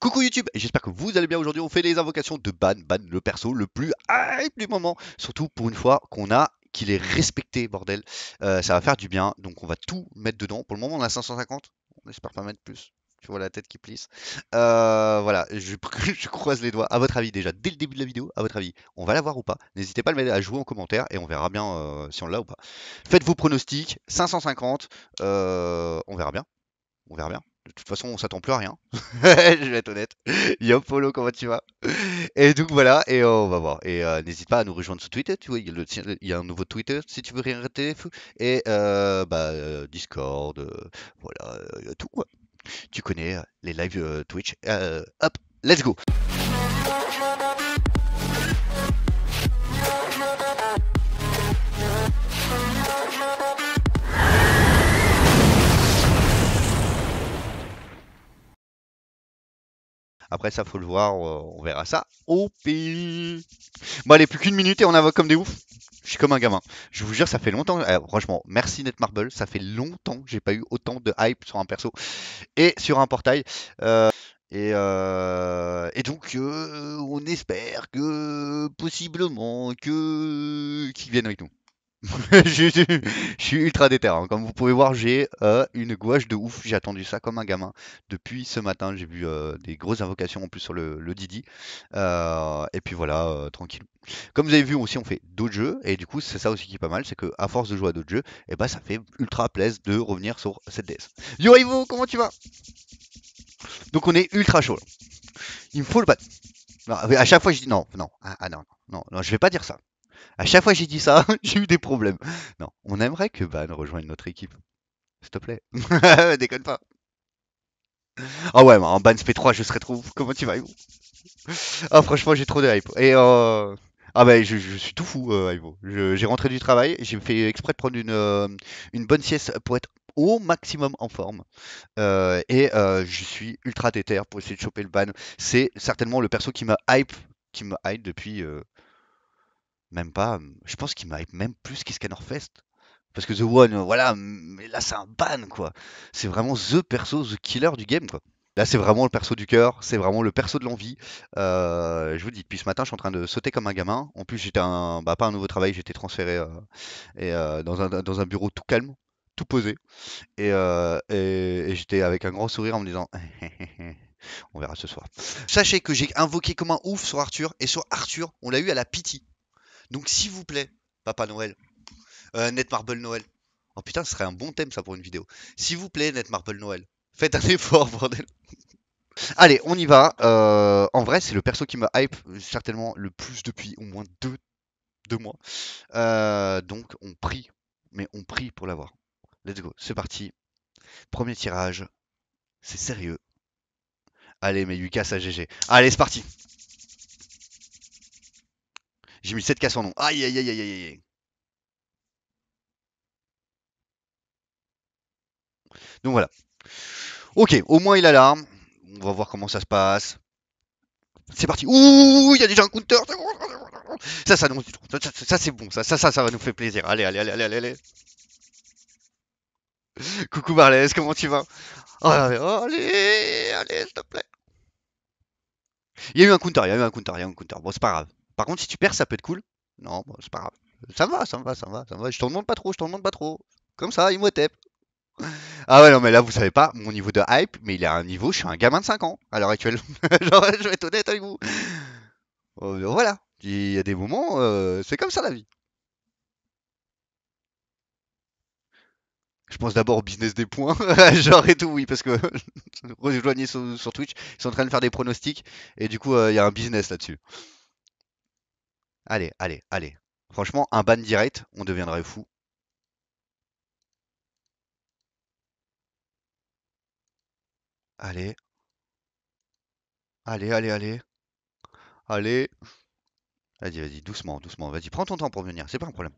Coucou YouTube, j'espère que vous allez bien aujourd'hui. On fait les invocations de Ban, Ban le perso le plus hype du moment. Surtout pour une fois qu'on a qu'il est respecté, bordel. Euh, ça va faire du bien, donc on va tout mettre dedans. Pour le moment, on a 550, on espère pas mettre plus. Tu vois la tête qui plisse. Euh, voilà, je, croise les doigts. À votre avis, déjà, dès le début de la vidéo, à votre avis, on va l'avoir ou pas N'hésitez pas à jouer en commentaire et on verra bien euh, si on l'a ou pas. Faites vos pronostics, 550, on verra bien. On verra bien de toute façon, on s'attend plus à rien. je vais être honnête. Yo Polo, comment tu vas Et donc voilà, et euh, on va voir. Et euh, n'hésite pas à nous rejoindre sur Twitter, tu vois, il y, a un nouveau Twitter si tu veux rien rater. Et euh, bah, euh, Discord, voilà, tout. Tu connais les lives Twitch. hop, let's go Après ça, faut le voir, euh, on verra ça au pays. Bon, allez, plus qu'une minute et on avance comme des oufs. Je suis comme un gamin. Je vous jure, ça fait longtemps. Eh, franchement, merci Netmarble. Ça fait longtemps que j'ai pas eu autant de hype sur un perso et sur un portail. Euh, euh, et, donc, on espère que possiblement que qu'ils viennent avec nous. je, je, suis ultra déter. Hein. Comme vous pouvez voir, j'ai euh, une gouache de ouf. J'ai attendu ça comme un gamin depuis ce matin. J'ai vu euh, des grosses invocations en plus sur le, Didi. Euh, et puis voilà, tranquille. Comme vous avez vu aussi, on fait d'autres jeux. Et du coup, c'est ça aussi qui est pas mal. C'est que à force de jouer à d'autres jeux, et eh ben, ça fait ultra plaisir de revenir sur cette DS. Yo Ivo, comment tu vas Donc on est ultra chaud. Il me faut le battre. à chaque fois, je dis non, non, ah, ah non, non, non, je vais pas dire ça. À chaque fois que j'ai dit ça, j'ai eu des problèmes. Non, on aimerait que Ban rejoigne notre équipe. S'il te plaît. Déconne pas. Ah ouais, bah, en ban P3, je serais trop. Comment tu vas Ivo Ah, franchement, j'ai trop de hype. Et euh, Ah bah, je, suis tout fou, euh, Ivo. J'ai rentré du travail, j'ai fait exprès de prendre une, euh, bonne sieste pour être au maximum en forme. et je suis ultra déter pour essayer de choper le ban. C'est certainement le perso qui m'a hype, qui me hype depuis, même pas. Je pense qu'il m'arrive même plus qu'Escanorfest. Parce que The One, voilà, mais là c'est un ban quoi. C'est vraiment The perso, The killer du game quoi. Là, c'est vraiment le perso du cœur, c'est vraiment le perso de l'envie. je vous dis, depuis ce matin, je suis en train de sauter comme un gamin. En plus, j'étais un, bah, pas un nouveau travail, j'étais transféré et, dans, un, dans, un, bureau tout calme, tout posé. Et, et j'étais avec un grand sourire en me disant On verra ce soir. Sachez que j'ai invoqué comme un ouf sur Arthur, et sur Arthur, on l'a eu à la pitié. Donc s'il vous plaît, Papa Noël, euh, Net Marble Noël. Oh putain, ce serait un bon thème ça pour une vidéo. S'il vous plaît, Net Marble Noël, faites un effort, bordel. Allez, on y va. Euh, en vrai, c'est le perso qui me hype euh, certainement le plus depuis au moins deux, mois. Euh, donc on prie, mais on prie pour l'avoir. Let's go, c'est parti. Premier tirage, c'est sérieux. Allez, mais Lucas, ça GG. Allez, c'est parti. J'ai mis 7K sans nom. Aïe, aïe, aïe, aïe, aïe. aïe Donc voilà. Ok, au moins il a l'arme. On va voir comment ça se passe. C'est parti. Ouh, il y a déjà un counter. Ça, ça, ça, ça c'est bon. Ça, ça, ça, ça va nous faire plaisir. Allez, allez, allez, allez, allez. Coucou Barlès, comment tu vas allez, oh allez, allez s'il te plaît. Il y a eu un counter, il y a eu un counter, il y a eu un counter. Bon, c'est pas grave. Par contre, si tu perds, ça peut être cool. Non, c'est pas grave. Ça va, ça va, ça va, ça va. Je t'en demande pas trop, je t'en demande pas trop. Comme ça, Imhotep. Ah ouais, non, mais là, vous savez pas, mon niveau de hype, mais il est à un niveau, je suis un gamin de 5 ans à l'heure actuelle. Genre, je vais être honnête avec vous. Oh, ben voilà, il y a des moments, euh, c'est comme ça la vie. Je pense d'abord au business des points, genre et tout, oui, parce que rejoignez sur, sur, Twitch, ils sont en train de faire des pronostics, et du coup, euh, il y a un business là-dessus. Allez, allez, allez. Franchement, un ban direct, on deviendrait fou. Allez. Allez, allez, allez. Allez. Vas-y, vas-y, doucement, doucement. Vas-y, prends ton temps pour venir, c'est pas un problème.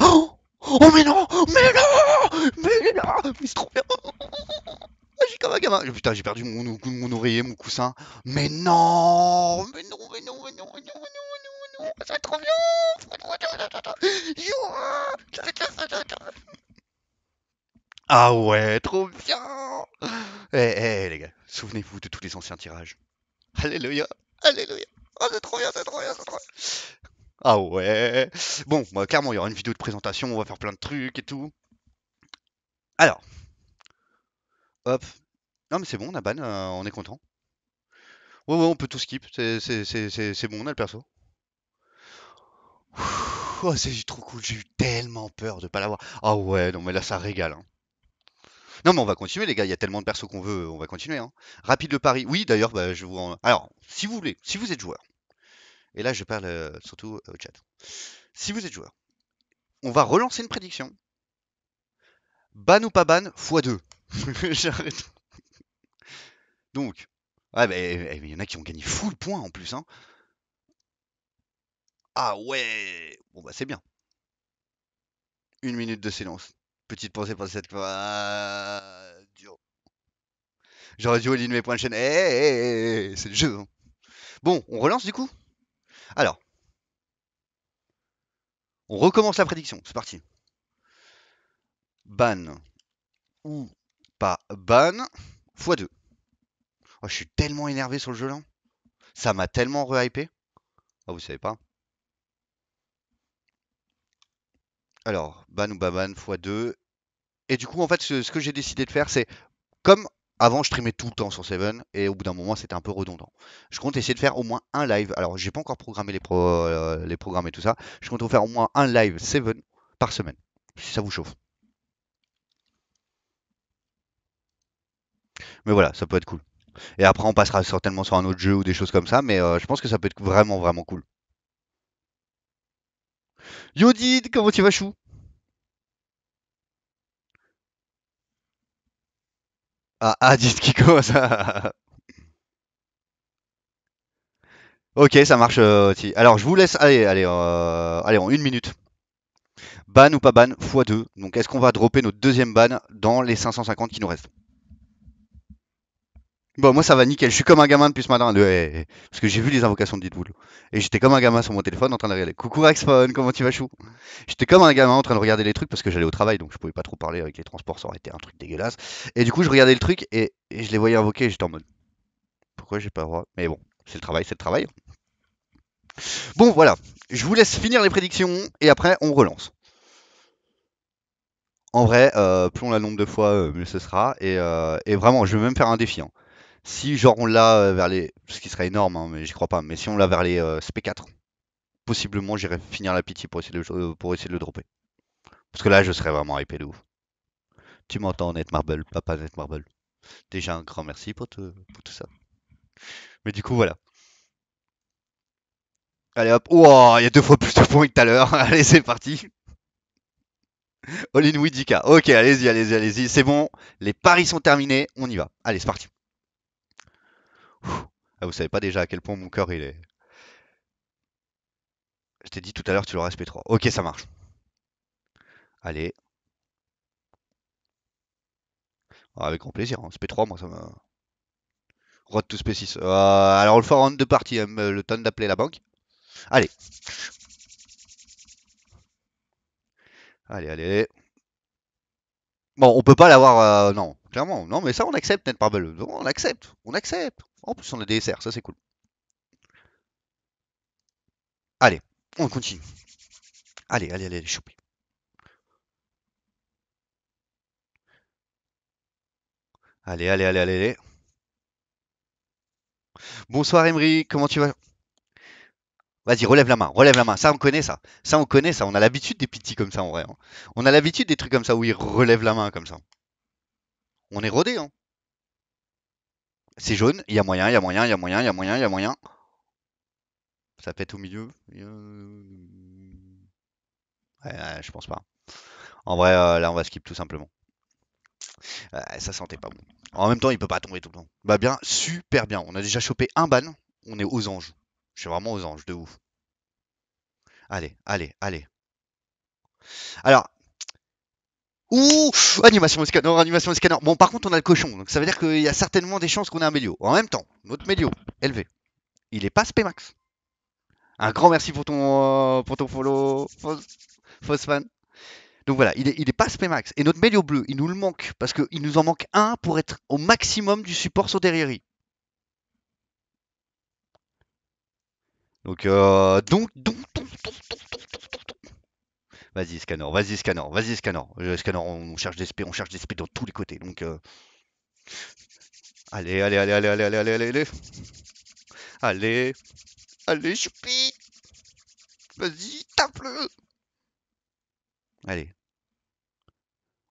Oh Oh mais non Mais non Mais non Mais c'est trop j'ai comme un gamin. Putain, j'ai perdu mon, mon, oreiller, mon coussin. Mais non Mais non, mais non, mais non, mais non, mais non, mais non, ça trop bien hein. Ah ouais, trop bien Eh, eh, les gars, souvenez-vous de tous les anciens tirages. Alléluia Alléluia Oh, c'est trop bien, c'est trop bien, c'est trop bien Ah ouais Bon, bah, clairement, il y aura une vidéo de présentation, on va faire plein de trucs et tout. Alors, Hop. Non, mais c'est bon, on a ban, euh, on est content. Ouais, ouais, on peut tout skip. C'est bon, on a le perso. oh, c'est trop cool. J'ai eu tellement peur de pas l'avoir. Ah ouais, non, mais là, ça régale. Hein. Non, mais on va continuer, les gars. Il y a tellement de persos qu'on veut. On va continuer. Hein. Rapide le pari. Oui, d'ailleurs, bah, je vous. En... Alors, si vous voulez, si vous êtes joueur. Et là, je parle euh, surtout euh, au chat. Si vous êtes joueur, on va relancer une prédiction. Ban ou pas ban, x2. J'arrête. Donc, ouais, bah, eh, eh, il y en a qui ont gagné full point en plus. Hein. Ah ouais Bon bah c'est bien. Une minute de silence. Petite pensée pour cette fois. J'aurais dû éliminer mes points de chaîne. Eh, c'est le jeu. Hein. Bon, on relance du coup Alors. On recommence la prédiction. C'est parti. Ban ou ban x2. je suis tellement énervé sur le jeu là. Ça m'a tellement rehypé. Ah, vous savez pas. Alors, ban ou baban x2. Et du coup, en fait, ce, que j'ai décidé de faire, c'est comme avant, je streamais tout le temps sur Seven et au bout d'un moment, c'était un peu redondant. Je compte essayer de faire au moins un live. Alors, j'ai pas encore programmé les, euh, les programmes et tout ça. Je compte faire au moins un live Seven par semaine, si ça vous chauffe. Mais voilà, ça peut être cool. Et après, on passera certainement sur un autre jeu ou des choses comme ça, mais euh, je pense que ça peut être vraiment, vraiment cool. Yodid, comment tu vas, chou Ah, ah, qui Kiko, ok, ça marche. aussi. Euh, Alors, je vous laisse. Allez, allez, euh, allez, en une minute. Ban ou pas ban, x2. Donc, est-ce qu'on va dropper notre deuxième ban dans les 550 qui nous restent Bon, moi ça va nickel. Je suis comme un gamin depuis ce matin. Parce que j'ai vu les invocations de Deadpool. Et j'étais comme un gamin sur mon téléphone en train de regarder. Coucou Rexphone, comment tu vas chou J'étais comme un gamin en train de regarder les trucs parce que j'allais au travail donc je pouvais pas trop parler avec les transports. Ça aurait été un truc dégueulasse. Et du coup, je regardais le truc et, je les voyais invoquer et j'étais en mode. Pourquoi j'ai pas le droit Mais bon, c'est le travail, c'est le travail. Bon, voilà. Je vous laisse finir les prédictions et après on relance. En vrai, euh, on la nombre de fois, euh, mieux ce sera. Et, euh, et, vraiment, je vais même faire un défi. Hein. Si genre on l'a euh, vers les, ce qui serait énorme, hein, mais j'y crois pas. Mais si on l'a vers les euh, SP4, possiblement j'irai finir la pitié pour essayer de, euh, pour essayer de le dropper. Parce que là, je serais vraiment hypé de ouf. Tu m'entends, marble papa Marble. Déjà un grand merci pour, tout ça. Mais du coup, voilà. Allez hop, Ouah, il y a deux fois plus de points que tout à l'heure. Allez, c'est parti. All in Ok, allez-y, allez-y, allez-y. C'est bon, les paris sont terminés, on y va. Allez, c'est parti. Ah, vous savez pas déjà à quel point mon cœur il est. Je t'ai dit tout à l'heure, tu l'aurais SP3. Ok, ça marche. Allez. Ah, avec grand plaisir. Hein. SP3, moi, ça me. Road to SP6. Euh, alors, on le fera en deux parties. Hein, le temps d'appeler la banque. Allez. Allez, allez, allez. Bon, on peut pas l'avoir. Euh, non, clairement. Non, mais ça, on accepte, Net On accepte. On accepte. En plus, on a des SR, ça c'est cool. Allez, on continue. Allez, allez, allez, allez, choper. Allez, allez, allez, allez, allez. Bonsoir Emery, comment tu vas Vas-y, relève la main, relève la main. Ça, on connaît ça. Ça, on connaît ça. On a l'habitude des petits comme ça, en vrai. Hein. On a l'habitude des trucs comme ça où ils relèvent la main comme ça. On est rodé, hein. C'est jaune, il y a moyen, il y a moyen, il y a moyen, il y a moyen, il y a moyen. Ça pète au milieu. Euh, ouais, je pense pas. En vrai, euh, là, on va skip tout simplement. ça sentait pas bon. En même temps, il peut pas tomber tout le temps. Bah bien, super bien. On a déjà chopé un ban. On est aux anges. Je suis vraiment aux anges, de ouf. Allez, allez, allez. Alors, Ouh, animation au scanner, animation au scanner. Bon, par contre, on a le cochon, donc ça veut dire qu'il y a certainement des chances qu'on ait un Mélio. En même temps, notre médio élevé, il est pas spemax Un grand merci pour ton, euh, pour ton follow, fausse fan. Donc voilà, il est, pas Spmax. Et notre Mélio bleu, il nous le manque, parce qu'il nous en manque un pour être au maximum du support sur derrière euh, Donc, donc, donc, Vas-y, scanner, vas-y, scanner, vas-y, scanner, euh, on cherche des on cherche des dans tous les côtés. Donc. Euh. Allez, allez, allez, allez, allez, allez, allez, allez. Allez. Allez, choupi. Vas-y, tape-le. Allez.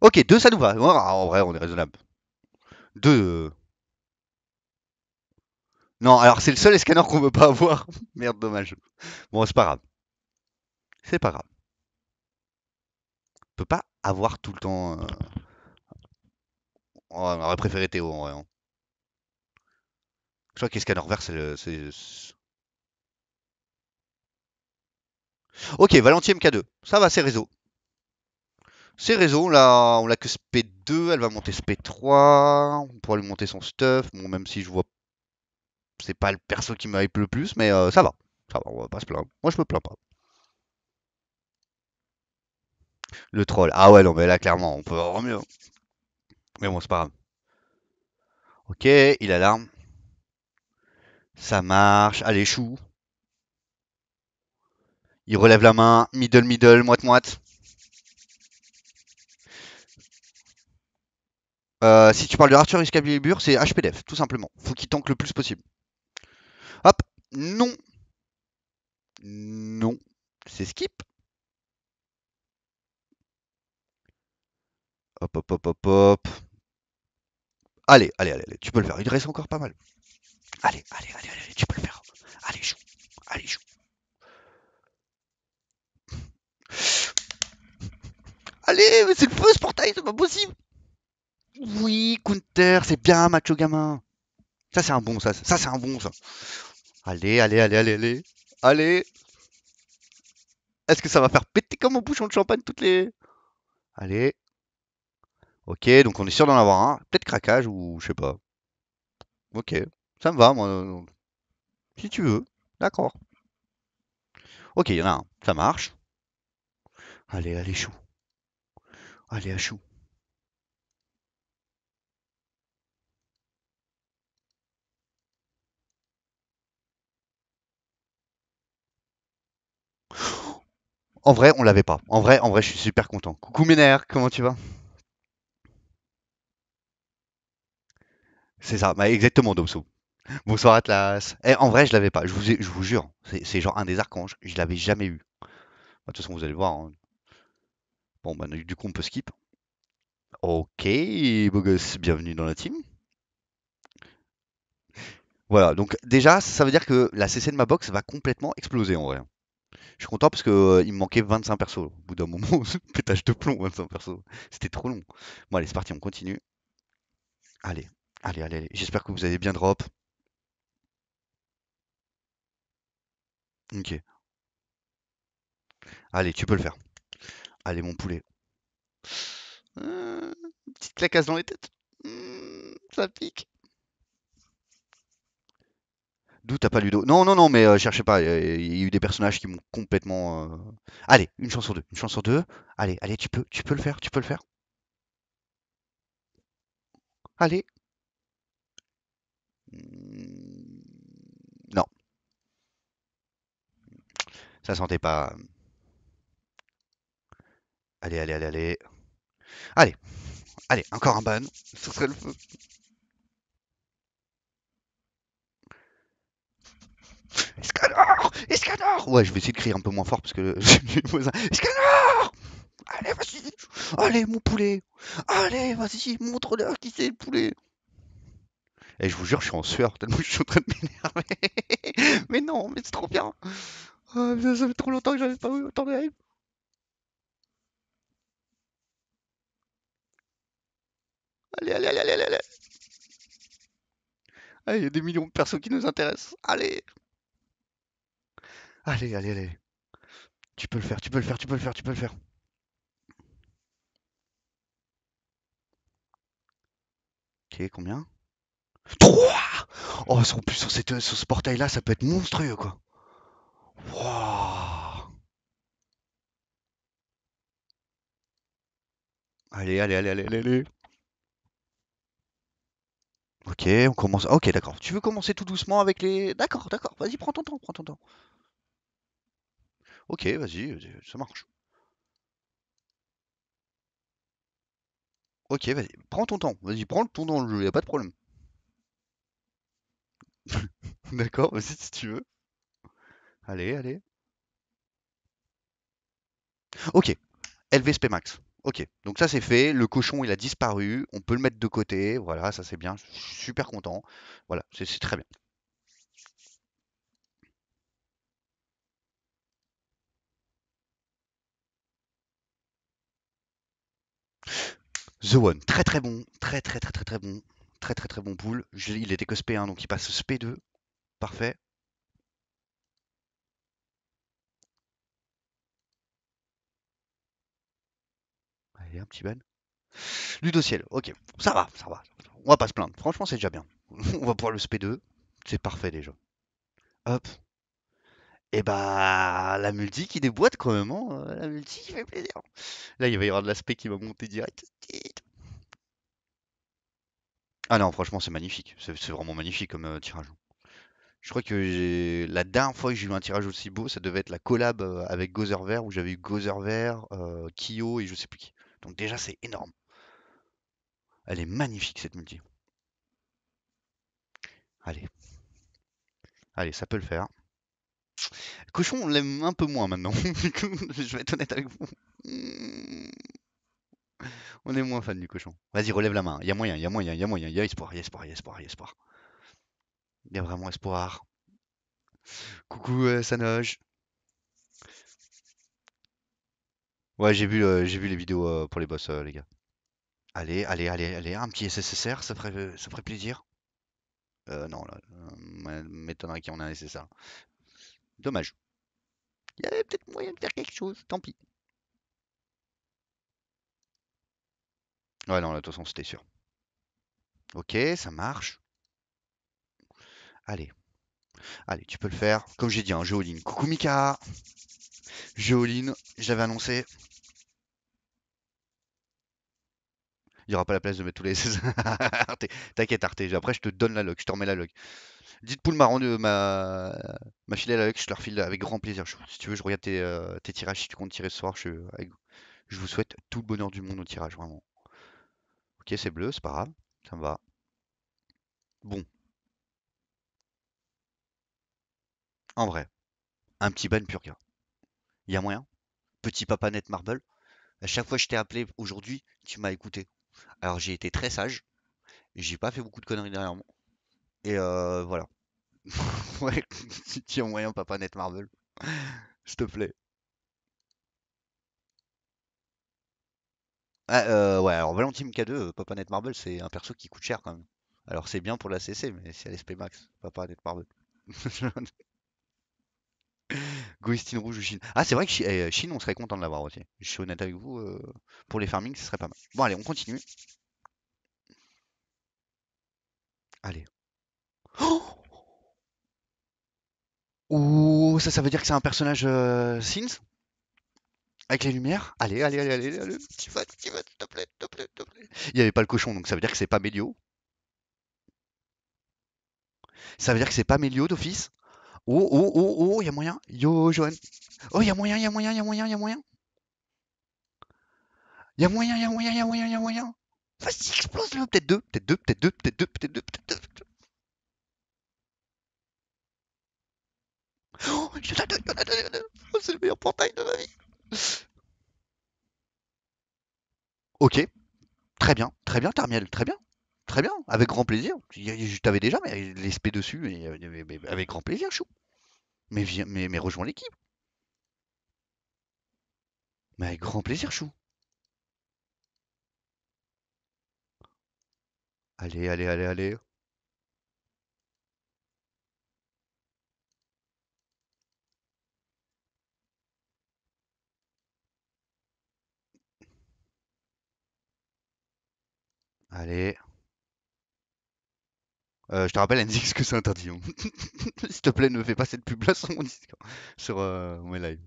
Ok, deux, ça nous va. En vrai, on est raisonnable. Deux. Euh. Non, alors c'est le seul scanner qu'on veut pas avoir. Merde, dommage. Bon, c'est pas grave. C'est pas grave peut pas avoir tout le temps. Euh, on aurait préféré Théo en vrai. Je crois quest c'est le. c'est- c'est- Ok, Valenti MK2. Ça va, c'est réseau. C'est réseau, là, on l'a que SP2, elle va monter SP3, on pourra lui monter son stuff, bon, même si je vois. C'est pas le perso qui me hype le plus, mais euh, ça va. Ça va, on va pas se plaindre. Moi, je me plains pas. Le troll. Ah ouais, non, mais là, clairement, on peut avoir mieux. Hein. Mais bon, c'est pas grave. Ok, il alarme. Ça marche. Allez, chou. Il relève la main. Middle, middle, moite, moite. Euh, si tu parles de Arthur c'est HPDF, tout simplement. Faut qu'il tanque le plus possible. Hop. Non. Non. C'est skip. Hop, hop, hop, hop, hop. Allez, allez, allez, allez, tu peux le faire. Il reste encore pas mal. Allez, allez, allez, allez, tu peux le faire. Allez, joue. Allez, joue. Allez, mais c'est le feu ce portail, c'est pas possible. Oui, counter, c'est bien, macho gamin. Ça, c'est un bon, ça. Ça, c'est un bon, ça. Allez, allez, allez, allez, allez. Allez. Est-ce que ça va faire péter comme un bouchon de champagne toutes les... Allez. Ok, donc on est sûr d'en avoir un. Peut-être craquage ou je sais pas. Ok, ça me va, moi. Euh, si tu veux. D'accord. Ok, il y en a un. Ça marche. Allez, allez, chou. Allez, à chou. En vrai, on l'avait pas. En vrai, en vrai, je suis super content. Coucou Ménère, comment tu vas C'est ça, bah, exactement Domso. Bonsoir Atlas. Eh, en vrai, je l'avais pas, je vous, je vous jure. C'est genre un des archanges, je l'avais jamais eu. Bah, de toute façon, vous allez voir. Hein. Bon, bah, du coup, on peut skip. Ok, beau gosse, bienvenue dans la team. Voilà, donc déjà, ça veut dire que la CC de ma box va complètement exploser en vrai. Je suis content parce que euh, me manquait 25 persos. Au bout d'un moment, pétage de plomb, 25 persos. C'était trop long. Bon, allez, c'est parti, on continue. Allez, Allez, allez, allez. j'espère que vous avez bien, drop. Ok. Allez, tu peux le faire. Allez, mon poulet. Euh, petite claquasse dans les têtes. Hmm, ça pique. D'où t'as pas Ludo Non, non, non, mais euh, cherchez pas. Il y a eu des personnages qui m'ont complètement. Euh, allez, une chance sur deux. Une chance sur deux. Allez, allez, tu peux, tu peux le faire, tu peux le faire. Allez. Mm, non. Ça sentait pas. Allez, allez, allez, allez. Allez. Allez, encore un ban. Ce serait le feu. Escanor Escanor Ouais, je vais essayer de crier un peu moins fort parce que j'ai le Escanor Allez, vas-y Allez, mon poulet Allez, vas-y, montre-leur qui c'est le poulet et je vous jure, je suis en sueur, tellement je suis en train de m'énerver. mais non, mais c'est trop bien. Ah, ça fait trop longtemps que j'avais pas eu autant de live. Allez, allez, allez, allez, allez. il y a des millions de persos qui nous intéressent. Allez. Allez, allez, allez. Tu peux le faire, tu peux le faire, tu peux le faire, tu peux le faire. Ok, combien 3 Oh, en plus, sur, cette, euh, sur ce portail-là, ça peut être monstrueux, quoi. Wow. Allez, allez, allez, allez, allez, Ok, on commence. Ok, d'accord. Tu veux commencer tout doucement avec les. D'accord, d'accord. Vas-y, prends ton temps, prends ton temps. Ok, vas-y, ça marche. Ok, vas-y, prends ton temps. Vas-y, prends ton temps le jeu, a pas de problème. D'accord, vas-y si tu veux. Allez, allez. Ok, LVSP max. Ok, donc ça c'est fait, le cochon il a disparu, on peut le mettre de côté, voilà, ça c'est bien, je suis super content, voilà, c'est très bien. The One, très très bon, très très très très très bon très très très bon pool. il était que SP1, donc il passe SP2. Parfait. Allez, un petit ban. Ludo ciel, ok, ça va, ça va. On va pas se plaindre. Franchement, c'est déjà bien. On va pouvoir le SP2. C'est parfait déjà. Hop. Et eh bah, la multi qui déboîte quand même. Hein. la multi qui fait plaisir. Là, il va y avoir de l'aspect qui va monter direct. Ah non, franchement, c'est magnifique. C'est vraiment magnifique comme euh, tirage. Je crois que la dernière fois que j'ai eu un tirage aussi beau, ça devait être la collab euh, avec Gozer Vert, où j'avais eu Gozer Vert, euh, Kyo et je sais plus qui. Donc déjà, c'est énorme. Elle est magnifique cette multi. Allez. Allez, ça peut le faire. Cochon, on l'aime un peu moins maintenant. je vais être honnête avec vous. On est moins fan du cochon. Vas-y, relève la main. Il y a moyen, il y a moyen, il y a moyen. Il y a espoir, il y a espoir, il y a espoir, il y a espoir. Il y a vraiment espoir. Coucou ça euh, Sanoge. Ouais, j'ai vu, euh, j'ai vu les vidéos euh, pour les boss, les gars. Allez, allez, allez, allez. Un petit SSSR, ça ferait, ça ferait plaisir. Euh, non, là, m'étonnerait qu'il y en ait un SSR. Dommage. Il y avait peut-être moyen de faire quelque chose, tant pis. Ouais, non, là, de toute façon, c'était sûr. Ok, ça marche. Allez. Allez, tu peux le faire. Comme j'ai dit, un hein, Coucou Mika Jeu j'avais annoncé. Il n'y aura pas la place de mettre tous les T'inquiète, Arte. Après, je te donne la log. Je te remets la log. Dites poule m'a rendu ma, ma filée à la log. Je te la refile avec grand plaisir. si tu veux, je regarde euh, tes, tirages. Si tu comptes tirer ce soir, je, je vous souhaite tout le bonheur du monde au tirage, vraiment. Ok, c'est bleu, c'est pas grave, ça me va. Bon. En vrai, un petit ban purga. Il y a moyen Petit papa net marble. À chaque fois que je t'ai appelé aujourd'hui, tu m'as écouté. Alors j'ai été très sage. J'ai pas fait beaucoup de conneries derrière moi. Et euh, voilà. ouais, si moyen, papa net marble. S'il te plaît. Ah, euh, ouais, alors Valentine K2, euh, Papa Net Marble, c'est un perso qui coûte cher quand même. Alors c'est bien pour la CC, mais c'est à l'SP max, Papa Net Marble. Goistine Rouge ou Chine. Ah, c'est vrai que eh, Chine, on serait content de l'avoir aussi. Je suis honnête avec vous, euh, pour les farming, ce serait pas mal. Bon, allez, on continue. Allez. Oh, ça, ça veut dire que c'est un personnage Sins avec les lumières Allez, allez, allez, allez, allez petit vote, petit vote, s'il te plaît, s'il te plaît, s'il te plaît. Il n'y avait pas le cochon, donc ça veut dire que c'est pas Mélio. Ça veut dire que c'est pas Mélio d'office Oh, oh, oh, oh, il y a moyen. Yo, Johan. Oh, il y a moyen, il y a moyen, il y a moyen, il y a moyen. Il y a moyen, il y a moyen, il y a moyen, il y a moyen. Vas-y, explose-le. Peut-être deux, peut-être deux, peut-être deux, peut-être deux, peut-être deux, peut-être deux. Peut Oh, il y en a deux, il y en a deux, y en a deux. c'est le meilleur portail de ma vie. Ok, très bien, très bien, Tarmiel, très bien. Très bien, avec grand plaisir. Je t'avais déjà mais l'espé dessus, et, euh, avec grand plaisir, chou. Mais, viens, mais, mais rejoins l'équipe. Mais avec grand plaisir, chou. Allez, allez, allez, allez. Allez. Euh, je te rappelle, NZX, que c'est interdit. Hein. S'il te plaît, ne fais pas cette pub-là sur mon Discord. Sur euh, mes lives.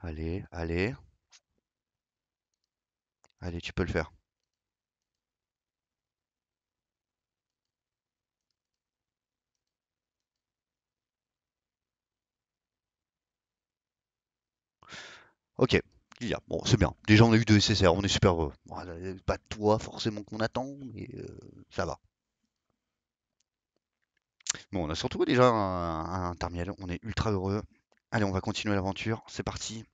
Allez, allez. Allez, tu peux le faire. Ok. Bon, c'est bien. Déjà, on a eu deux SSR, on est super heureux. Pas pas toi forcément qu'on attend, mais euh, ça va. Bon, on a surtout déjà un, terminal, on est ultra heureux. Allez, on va continuer l'aventure, c'est parti.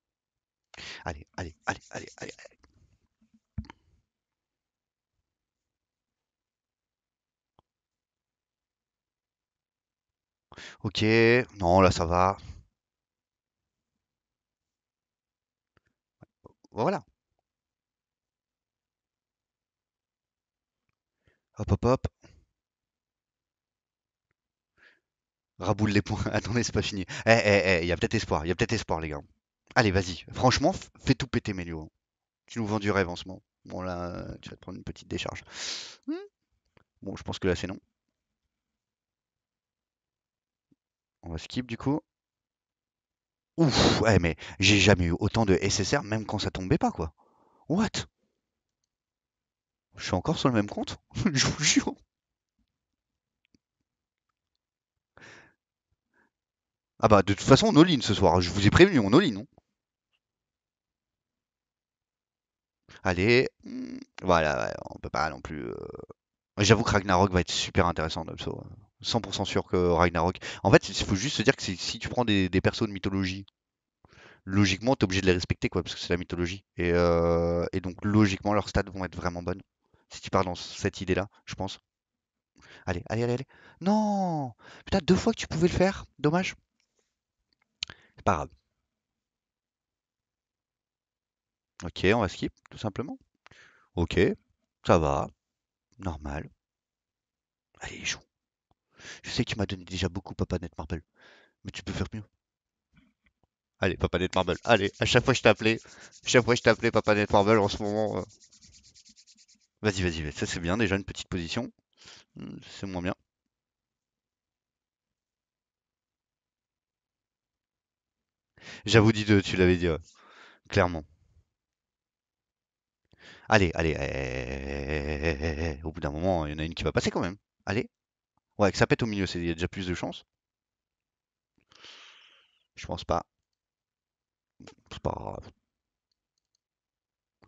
allez, allez, allez, allez, allez. Ok, non, là ça va. voilà. Hop, hop, hop. Raboule les points. Attendez, c'est pas fini. Eh, eh, eh, il y a peut-être espoir. Il y a peut-être espoir, les gars. Allez, vas-y. Franchement, fais tout péter, Melio hein. Tu nous vends du rêve en ce moment. Bon, là, euh, tu vas te prendre une petite décharge. Hmm. bon, je pense que là, c'est non. On va skip, du coup. Ouf, ouais, mais j'ai jamais eu autant de SSR, même quand ça tombait pas, quoi. What? Je suis encore sur le même compte? Je vous jure. Ah bah, de toute façon, on all-in ce soir. Je vous ai prévenu, on all-in, non? Allez, hmm, voilà, on peut pas non plus. Euh. J'avoue que Ragnarok va être super intéressant, Dubso. 100% sûr que Ragnarok. En fait, il faut juste se dire que si tu prends des, des persos de mythologie, logiquement, tu es obligé de les respecter, quoi, parce que c'est la mythologie. Euh, et, donc, logiquement, leurs stats vont être vraiment bonnes. Si tu pars dans cette idée-là, je pense. Allez, allez, allez, allez. Non Putain, deux fois que tu pouvais le faire. Dommage. C'est pas grave. Ok, on va skip, tout simplement. Ok, ça va. Normal. Allez, joue. Je sais que tu m'as donné déjà beaucoup, Papa Net Marble, mais tu peux faire mieux. Allez, Papa Net Marble, allez, à chaque fois que je t'appelais, chaque fois je t'appelais Papa Net Marble en ce moment. Vas-y, vas-y, ça c'est bien, déjà une petite position. C'est moins bien. J'avoue, dis deux, tu l'avais dit, clairement. allez, allez, au bout d'un moment, il y en a une qui va passer quand même. Allez que ça pète au milieu, il y déjà plus de chance. Je pense pas. C'est pas grave.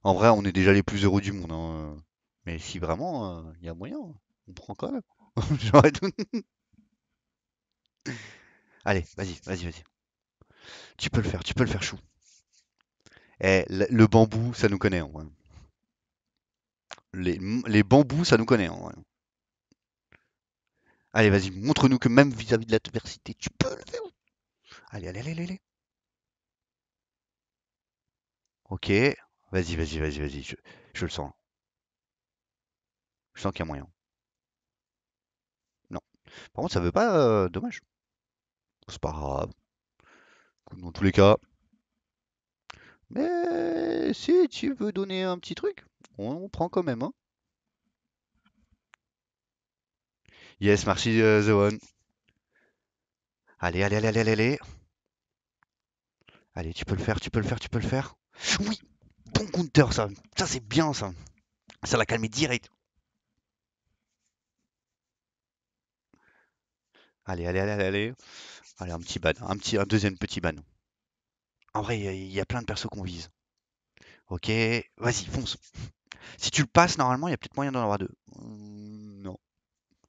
En vrai, on est déjà les plus heureux du monde. Hein. Mais si vraiment, euh, il y a moyen, on prend quand même. Allez, vas-y, vas-y, vas-y. Tu peux le faire, tu peux le faire, chou. Eh, le bambou, ça nous connaît. les, les, bambous, ça nous connaît. Allez, vas-y, montre-nous que même vis-à-vis de l'adversité, tu peux le faire. Allez, allez, allez, allez. allez. Ok, vas-y, vas-y, vas-y, vas-y, je, le sens. Je sens qu'il y a moyen. Non. Par contre, ça veut pas... Euh, dommage. C'est pas grave. Dans tous les cas... Mais si tu veux donner un petit truc, on, prend quand même. Hein. Yes, merci euh, The One. Allez, allez, allez, allez, allez. Allez, tu peux le faire, tu peux le faire, tu peux le faire. Oui, bon counter ça. Ça c'est bien ça. Ça l'a calmé direct. Allez, allez, allez, allez, allez. un petit ban. Un, petit, un deuxième petit ban. En vrai, il y, y, a plein de persos qu'on vise. Ok, vas-y, fonce. Si tu le passes, normalement, il y a peut-être moyen d'en avoir deux.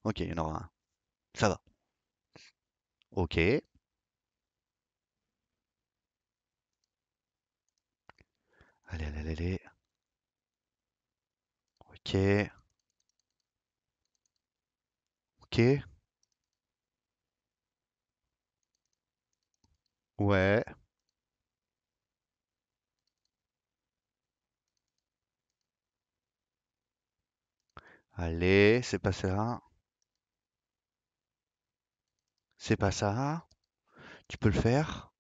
Ok, il y en aura un. Ça va. Ok. Allez, allez, allez, Ok. Ok. Ouais. Allez, c'est passé là. C'est pas ça. Tu peux le faire.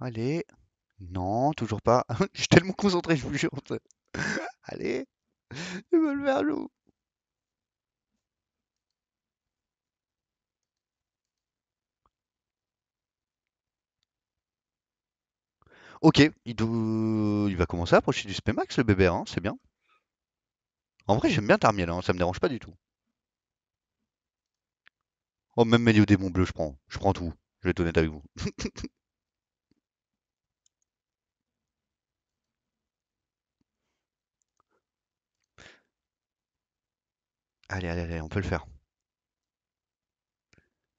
Allez. Non, toujours pas. je suis tellement concentré, je vous jure. Allez. tu le faire, Ok, il, va commencer à approcher du spémax, le bébé, hein, c'est bien. En vrai, j'aime bien Tarmiel, là. Hein, ça me dérange pas du tout. Oh, même Meliodémon Démon Bleu, je prends. Je prends tout. Je vais être honnête avec vous. allez, allez, allez, on peut le faire.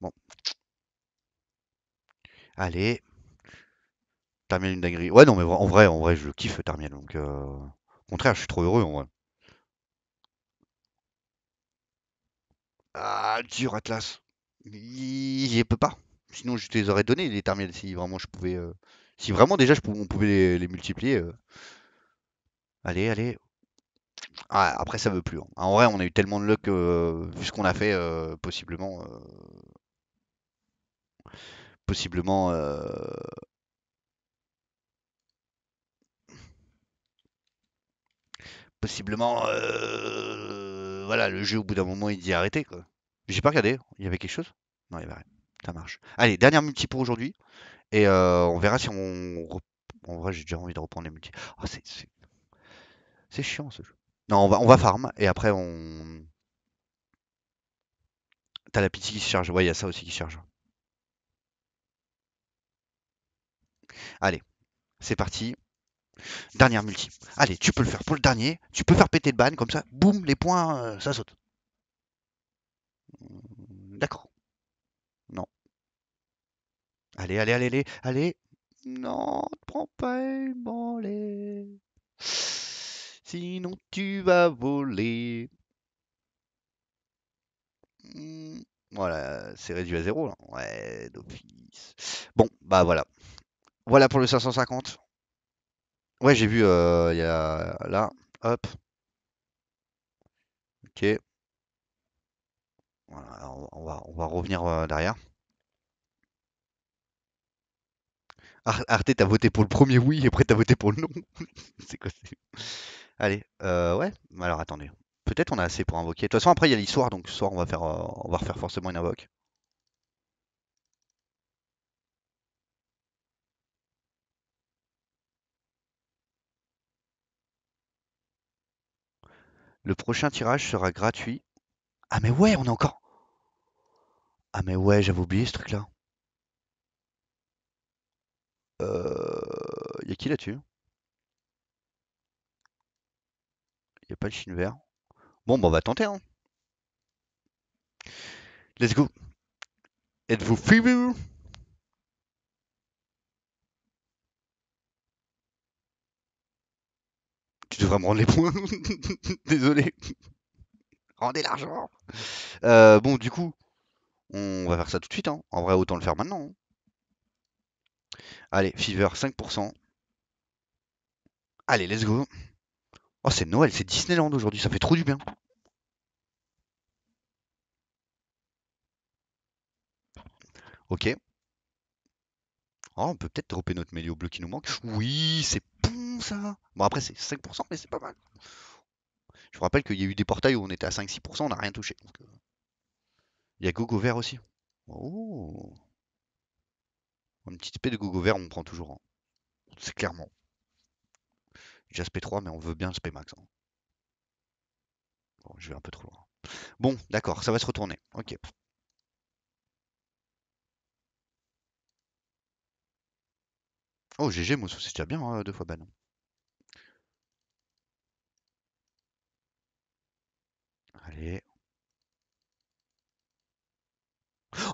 Bon. Allez. Tarmiel, une dinguerie. Ouais, non, mais en vrai, en vrai, je kiffe Tarmiel. Donc, euh, au contraire, je suis trop heureux, en vrai. Ah, dur, Atlas. Je peux pas. Sinon, je te les aurais donné les terminales si vraiment je pouvais. Euh, si vraiment déjà je pouvais on pouvait les, multiplier. Euh. Allez, allez. Ah, après, ça veut plus. Hein. En vrai, on a eu tellement de luck euh, vu ce qu'on a fait, possiblement. Possiblement. Possiblement. Voilà, le jeu au bout d'un moment il dit arrêter quoi. J'ai pas regardé. Il y avait quelque chose Non, il y avait rien. Ça marche. Allez, dernière multi pour aujourd'hui. Et euh, on verra si on. En vrai, j'ai déjà envie de reprendre les multi. Ah, c'est chiant ce jeu. Non, on va, on va farm et après on. T'as la pitié qui se charge. Ouais, il y a ça aussi qui se charge. Allez, c'est parti. Dernière multi. Allez, tu peux le faire pour le dernier. Tu peux faire péter le ban, comme ça, boum, les points, euh, ça saute d'accord Non. Allez, allez, allez, allez, allez. Non, ne prends pas une les Sinon tu vas voler. Hmm, voilà, c'est réduit à zéro. Là. Ouais, d'office. Bon, bah voilà. Voilà pour le 550. Ouais, j'ai vu, euh, il y a là. Hop. Ok on va, on va revenir euh, derrière. Arte, t'as voté pour le premier oui et après t'as voté pour le non. c'est quoi Allez, euh, ouais. Alors attendez. Peut-être on a assez pour invoquer. De toute façon, après il y a l'histoire, donc ce soir on va faire, euh, on va refaire forcément une invoque. Le prochain tirage sera gratuit ah mais ouais, on est encore... Ah mais ouais, j'avais oublié ce truc-là. Euh... Y qui là-dessus Y a pas le chine vert. Bon, bah on va tenter. Hein. Let's go. Êtes-vous fibu Tu devrais me rendre les points. Désolé rendez l'argent. Euh, bon, du coup, on va faire ça tout de suite. Hein. En vrai, autant le faire maintenant. Hein. Allez, Fever 5%. Allez, let's go. Oh, c'est Noël, c'est Disneyland aujourd'hui, ça fait trop du bien. Ok. Oh, on peut peut-être dropper notre mélio bleu qui nous manque. Oui, c'est bon ça. Bon, après, c'est 5%, mais c'est pas mal. Je vous rappelle qu'il y a eu des portails où on était à 5-6%, on n'a rien touché. Euh, il y a Gogo Vert aussi. Oh. une petite P de Gogo Vert, on prend toujours. Hein. C'est clairement. J'ai SP3, mais on veut bien le SP max. Hein. Bon, je vais un peu trop loin. Bon, d'accord, ça va se retourner. Ok. Oh, GG, c'est déjà bien, hein, deux fois ban. Allez.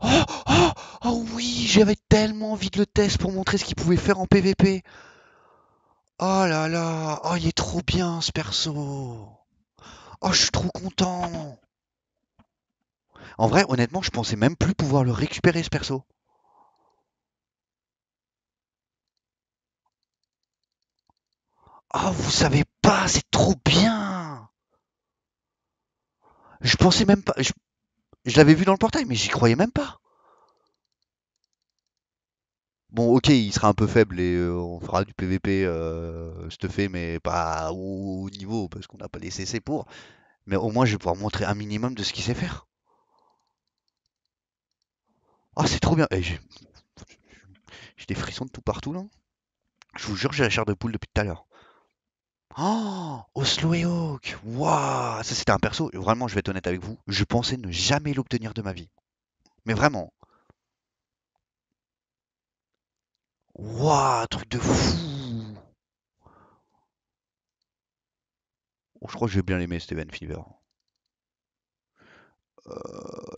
Oh, oh, oh, oui, j'avais tellement envie de le tester pour montrer ce qu'il pouvait faire en PVP. Oh là là, oh il est trop bien ce perso. Oh, je suis trop content. En vrai, honnêtement, je pensais même plus pouvoir le récupérer ce perso. Oh, vous savez pas, c'est trop bien je pensais même pas. Je, l'avais vu dans le portail, mais j'y croyais même pas. Bon, ok, il sera un peu faible et euh, on fera du PVP euh, stuffé, mais pas au, niveau parce qu'on n'a pas les CC pour. Mais au moins, je vais pouvoir montrer un minimum de ce qu'il sait faire. Ah, c'est trop bien. Eh, j'ai des frissons de tout partout non Je vous jure, j'ai la chair de poule depuis tout à l'heure. Oh, Oslo et Hawk. Waouh, ça c'était un perso. Vraiment, je vais être honnête avec vous, je pensais ne jamais l'obtenir de ma vie. Mais vraiment. Waouh, truc de fou. Oh, je crois que je vais bien l'aimer, Steven Fever. Euh,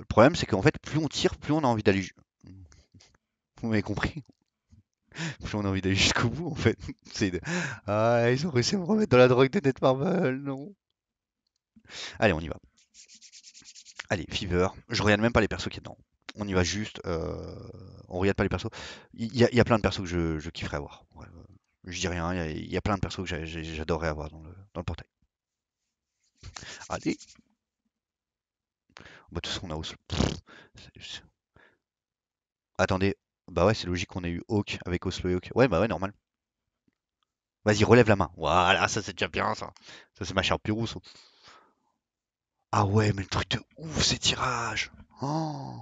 le problème, c'est qu'en fait, plus on tire, plus on a envie d'aller. Vous m'avez compris plus on a envie d'aller jusqu'au bout en fait. Ah, ils ont réussi à me remettre dans la drogue de dead Marvel, non. Allez, on y va. Allez, Fever. Je regarde même pas les persos qu'il y a dedans. On y va juste. Euh, on regarde pas les persos. Il y, a plein de persos que je, je kifferais avoir. Euh, je dis rien. Il y, a plein de persos que j'adorerais avoir dans le, dans le portail. Allez. Bah, de toute façon, on a aussi. Attendez, bah ouais, c'est logique qu'on ait eu Hawk avec Oslo et Ouais, bah ouais, normal. Vas-y, relève la main. Voilà, ça c'est déjà bien ça. Ça c'est ma chère Pirou. Hein. Ah ouais, mais le truc de ouf ces tirages. Oh.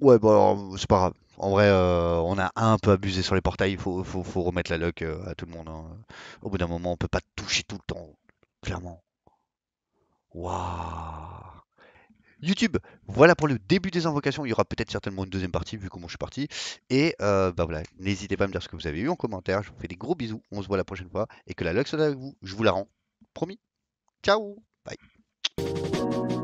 Ouais, bah c'est pas grave. En vrai, euh, on a un peu abusé sur les portails. Il faut, remettre la lock euh, à tout le monde. Hein. Au bout d'un moment, on peut pas toucher tout le temps. Clairement. Waouh. YouTube, voilà pour le début des invocations. Il y aura peut-être certainement une deuxième partie vu comment je suis parti. Et euh, bah voilà, n'hésitez pas à me dire ce que vous avez eu en commentaire. Je vous fais des gros bisous. On se voit la prochaine fois. Et que la luck soit avec vous. Je vous la rends. Promis. Ciao. Bye.